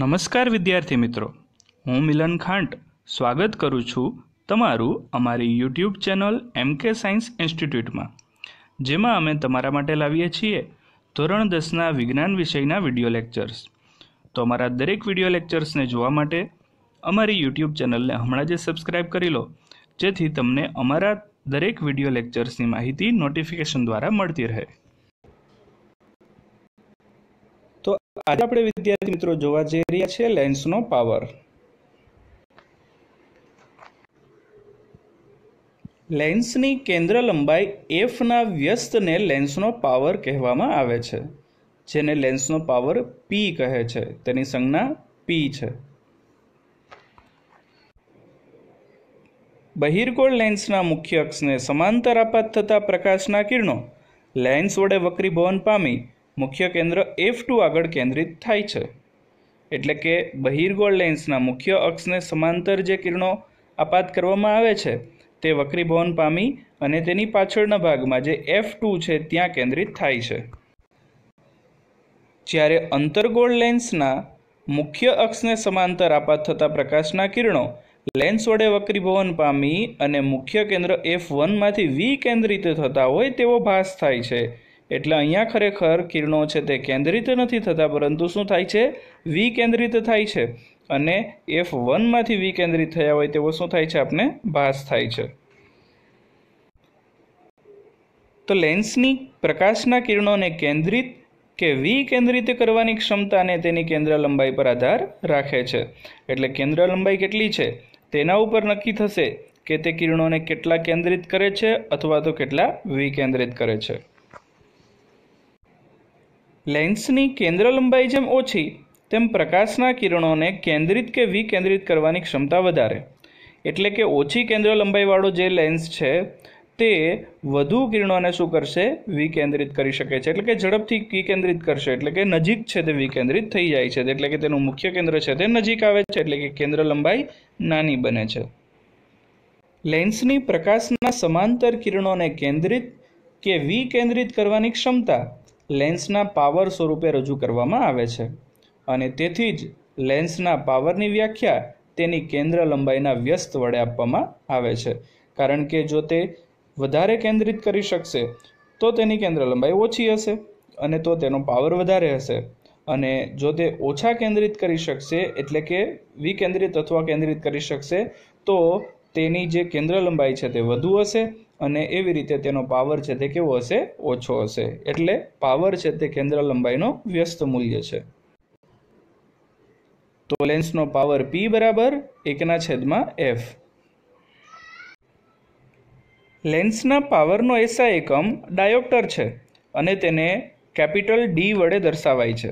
નમસ્કાર વિદ્યાર્થી મિત્રો હું મિલન ખાંટ સ્વાગત કરું છું તમારું અમારી યુટ્યુબ ચેનલ એમ કે સાયન્સ ઇન્સ્ટિટ્યૂટમાં જેમાં અમે તમારા માટે લાવીએ છીએ ધોરણ દસના વિજ્ઞાન વિષયના વિડીયો લેક્ચર્સ તો અમારા દરેક વિડીયો લેક્ચર્સને જોવા માટે અમારી યુટ્યુબ ચેનલને હમણાં જ સબસ્ક્રાઇબ કરી લો જેથી તમને અમારા દરેક વિડીયો લેક્ચર્સની માહિતી નોટિફિકેશન દ્વારા મળતી રહે આજે આપણે વિદ્યાર્થી મિત્રો જોવા જઈ રહ્યા છીએ લેન્સનો પાવર લેન્સની કેન્દ્ર લંબાઈ એફના વ્યસ્તને લેન્સનો પાવર કહેવામાં આવે છે જેને લેન્સનો પાવર પી કહે છે તેની સંજ્ઞા પી છે બહિર્ગોળ લેન્સના મુખ્ય અક્ષને સમાંતર આપાત થતા પ્રકાશના કિરણો લેન્સ વડે વક્રીભવન પામી મુખ્ય કેન્દ્ર એફ ટુ આગળ કેન્દ્રિત થાય છે એટલે કે બહિર્ગોળ લેન્સના મુખ્ય અક્ષને સમાંતર જે કિરણો આપાત કરવામાં આવે છે તે વક્રીભવન પામી અને તેની પાછળના ભાગમાં જે એફ ટુ છે ત્યાં કેન્દ્રિત થાય છે જ્યારે અંતર્ગોળ લેન્સના મુખ્ય અક્ષને સમાંતર આપાત થતા પ્રકાશના કિરણો લેન્સ વડે વક્રીભવન પામી અને મુખ્ય કેન્દ્ર એફ વનમાંથી વિકેન્દ્રિત થતા હોય તેવો ભાસ થાય છે એટલે અહીંયા ખરેખર કિરણો છે તે કેન્દ્રિત નથી થતા પરંતુ શું થાય છે વિકેન્દ્રિત થાય છે અને એફ વનમાંથી વિકેન્દ્રિત થયા હોય તેવો શું થાય છે આપણે ભાસ થાય છે તો લેન્સની પ્રકાશના કિરણોને કેન્દ્રિત કે વિકેન્દ્રિત કરવાની ક્ષમતાને તેની કેન્દ્ર લંબાઈ પર આધાર રાખે છે એટલે કેન્દ્ર લંબાઈ કેટલી છે તેના ઉપર નક્કી થશે કે તે કિરણોને કેટલા કેન્દ્રિત કરે છે અથવા તો કેટલા વિકેન્દ્રિત કરે છે લેન્સની કેન્દ્ર લંબાઈ જેમ ઓછી તેમ પ્રકાશના કિરણોને કેન્દ્રિત કે વિકેન્દ્રિત કરવાની ક્ષમતા વધારે એટલે કે ઓછી કેન્દ્ર લંબાઈવાળો જે લેન્સ છે તે વધુ કિરણોને શું કરશે વિકેન્દ્રિત કરી શકે છે એટલે કે ઝડપથી વિકેન્દ્રિત કરશે એટલે કે નજીક છે તે વિકેન્દ્રિત થઈ જાય છે એટલે કે તેનું મુખ્ય કેન્દ્ર છે તે નજીક આવે છે એટલે કે કેન્દ્ર લંબાઈ નાની બને છે લેન્સની પ્રકાશના સમાંતર કિરણોને કેન્દ્રિત કે વિકેન્દ્રિત કરવાની ક્ષમતા લેન્સના પાવર સ્વરૂપે રજૂ કરવામાં આવે છે અને તેથી જ લેન્સના પાવરની વ્યાખ્યા તેની કેન્દ્ર લંબાઈના વ્યસ્ત વડે આપવામાં આવે છે કારણ કે જો તે વધારે કેન્દ્રિત કરી શકશે તો તેની કેન્દ્ર લંબાઈ ઓછી હશે અને તો તેનો પાવર વધારે હશે અને જો તે ઓછા કેન્દ્રિત કરી શકશે એટલે કે વિકેન્દ્રિત અથવા કેન્દ્રિત કરી શકશે તો તેની જે કેન્દ્ર લંબાઈ છે તે વધુ હશે અને એવી રીતે તેનો પાવર છે તે કેવો હશે ઓછો હશે એટલે પાવર છે તે કેન્દ્ર લંબાઈનો વ્યસ્ત મૂલ્ય છે તો લેન્સનો પાવર પી બરાબર એકના છેદમાં એફ લેન્સના પાવરનો એસા એકમ ડાયોપ્ટર છે અને તેને કેપિટલ ડી વડે દર્શાવાય છે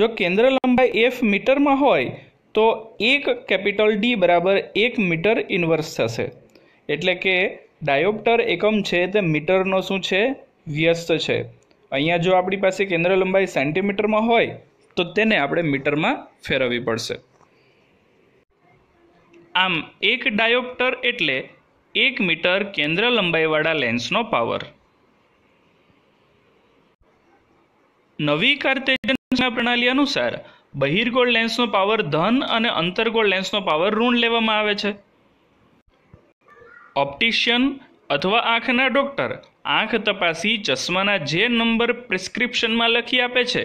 જો કેન્દ્ર લંબાઈ એફ મીટરમાં હોય તો એક કેપિટલ ડી બરાબર એક મીટર ઇન્વર્સ થશે એટલે કે ડાયોપ્ટર એકમ છે તે મીટરનો શું છે વ્યસ્ત છે અહીંયા જો આપણી પાસે કેન્દ્ર લંબાઈ સેન્ટીમીટરમાં હોય તો તેને આપણે મીટરમાં ફેરવવી પડશે આમ એક ડાયોપ્ટર એટલે એક મીટર કેન્દ્ર લંબાઈવાળા લેન્સનો પાવર નવી કાર્તેજન પ્રણાલી અનુસાર બહિરગોળ લેન્સનો પાવર ધન અને અંતરગોળ લેન્સનો પાવર ઋણ લેવામાં આવે છે ઓપ્ટિશિયન અથવા આંખના ડૉક્ટર આંખ તપાસી ચશ્માના જે નંબર પ્રિસ્ક્રિપ્શનમાં લખી આપે છે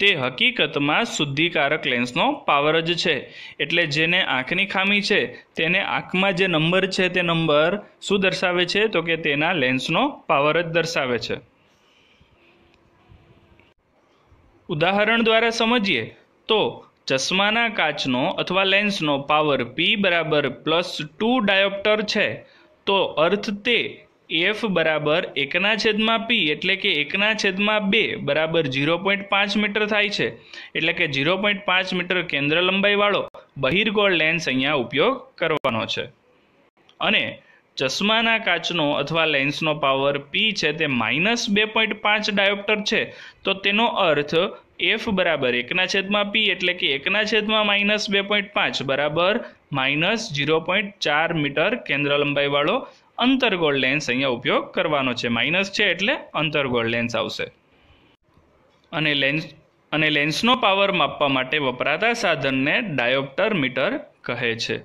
તે હકીકતમાં શુદ્ધિકારક લેન્સનો પાવર જ છે એટલે જેને આંખની ખામી છે તેને આંખમાં જે નંબર છે તે નંબર શું દર્શાવે છે તો કે તેના લેન્સનો પાવર જ દર્શાવે છે ઉદાહરણ દ્વારા સમજીએ તો ચશ્માના કાચનો અથવા લેન્સનો પાવર પી બરાબર પ્લસ ટુ ડાયોપ્ટર છે તો અર્થ તે એફ બરાબર એકના છેદમાં પી એટલે કે એકના છેદમાં બે બરાબર ઝીરો પોઈન્ટ પાંચ મીટર થાય છે એટલે કે ઝીરો પોઈન્ટ પાંચ મીટર કેન્દ્ર લંબાઈવાળો બહિર્ગોળ લેન્સ અહીંયા ઉપયોગ કરવાનો છે અને ચશ્માના કાચનો અથવા લેન્સનો પાવર પી છે તે માઇનસ બે પોઈન્ટ પાંચ ડાયોપ્ટર છે તો તેનો અર્થ એફ બરાબર એકના છેદમાં પી એટલે કે એકના છેદમાં માઇનસ બે પોઈન્ટ પાંચ બરાબર માઇનસ જીરો પોઈન્ટ ચાર મીટર કેન્દ્ર લંબાઈવાળો અંતર્ગોળ લેન્સ અહીંયા ઉપયોગ કરવાનો છે માઇનસ છે એટલે અંતર્ગોળ લેન્સ આવશે અને લેન્સ અને લેન્સનો પાવર માપવા માટે વપરાતા સાધનને ડાયોપ્ટર મીટર કહે છે